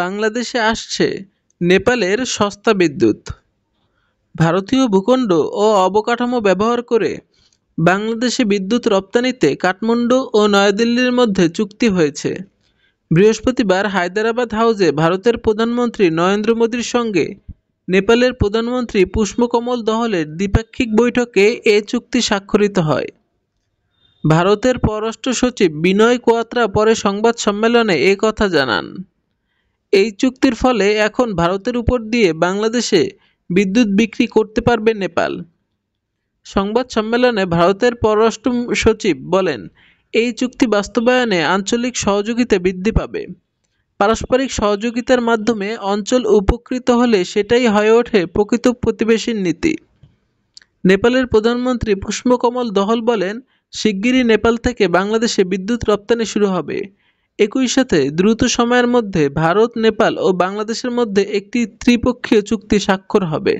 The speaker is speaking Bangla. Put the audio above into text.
বাংলাদেশে আসছে নেপালের সস্তা বিদ্যুৎ ভারতীয় ভূখণ্ড ও অবকাঠামো ব্যবহার করে বাংলাদেশে বিদ্যুৎ রপ্তানিতে কাঠমান্ডু ও নয়াদিল্লির মধ্যে চুক্তি হয়েছে বৃহস্পতিবার হায়দরাবাদ হাউসে ভারতের প্রধানমন্ত্রী নরেন্দ্র মোদীর সঙ্গে নেপালের প্রধানমন্ত্রী পুষ্পকমল দহলের দ্বিপাক্ষিক বৈঠকে এ চুক্তি স্বাক্ষরিত হয় ভারতের পররাষ্ট্র সচিব বিনয় কোয়াত্রা পরে সংবাদ সম্মেলনে এ কথা জানান এই চুক্তির ফলে এখন ভারতের উপর দিয়ে বাংলাদেশে বিদ্যুৎ বিক্রি করতে পারবে নেপাল সংবাদ সম্মেলনে ভারতের পররাষ্ট্র সচিব বলেন এই চুক্তি বাস্তবায়নে আঞ্চলিক সহযোগিতা বৃদ্ধি পাবে পারস্পরিক সহযোগিতার মাধ্যমে অঞ্চল উপকৃত হলে সেটাই হয়ে ওঠে প্রকৃত প্রতিবেশীর নীতি নেপালের প্রধানমন্ত্রী পুষ্পকমল দহল বলেন শিগগিরই নেপাল থেকে বাংলাদেশে বিদ্যুৎ রপ্তানি শুরু হবে একই সাথে দ্রুত সময়ের মধ্যে ভারত নেপাল ও বাংলাদেশের মধ্যে একটি ত্রিপক্ষীয় চুক্তি স্বাক্ষর হবে